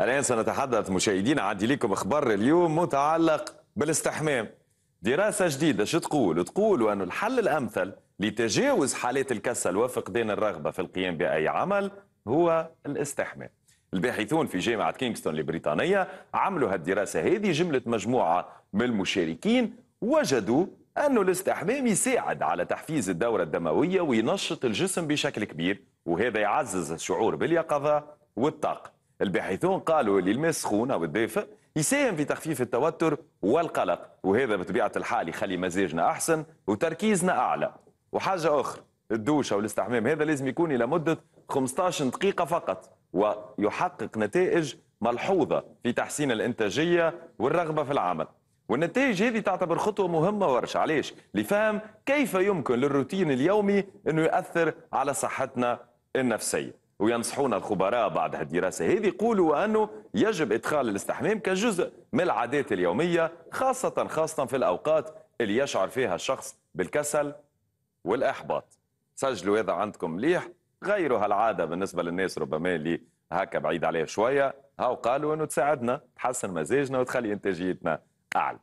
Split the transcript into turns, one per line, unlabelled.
الآن سنتحدث مشاهدينا عندي لكم أخبار اليوم متعلق بالاستحمام دراسة جديدة شو تقول؟ تقول أن الحل الأمثل لتجاوز حالات الكسل وفقدان الرغبة في القيام بأي عمل هو الاستحمام الباحثون في جامعة كينغستون البريطانية عملوا هالدراسة هذه جملة مجموعة من المشاركين وجدوا أن الاستحمام يساعد على تحفيز الدورة الدموية وينشط الجسم بشكل كبير وهذا يعزز الشعور باليقظة والطاقة الباحثون قالوا اللي الماء السخون أو الدافئ يساهم في تخفيف التوتر والقلق وهذا بطبيعة الحال يخلي مزاجنا أحسن وتركيزنا أعلى وحاجة أخرى الدوش أو الاستحمام هذا لازم يكون إلى مدة 15 دقيقة فقط ويحقق نتائج ملحوظة في تحسين الإنتاجية والرغبة في العمل والنتائج هذه تعتبر خطوة مهمة ورش علاش؟ لفهم كيف يمكن للروتين اليومي أنه يؤثر على صحتنا النفسية وينصحونا الخبراء بعد هالدراسة هذه يقولوا أنه يجب إدخال الاستحمام كجزء من العادات اليومية خاصة خاصة في الأوقات اللي يشعر فيها الشخص بالكسل والإحباط سجلوا اذا عندكم مليح غيروا هالعادة بالنسبة للناس ربما اللي هكا بعيد عليها شوية هاو قالوا أنه تساعدنا تحسن مزاجنا وتخلي إنتاجيتنا أعلى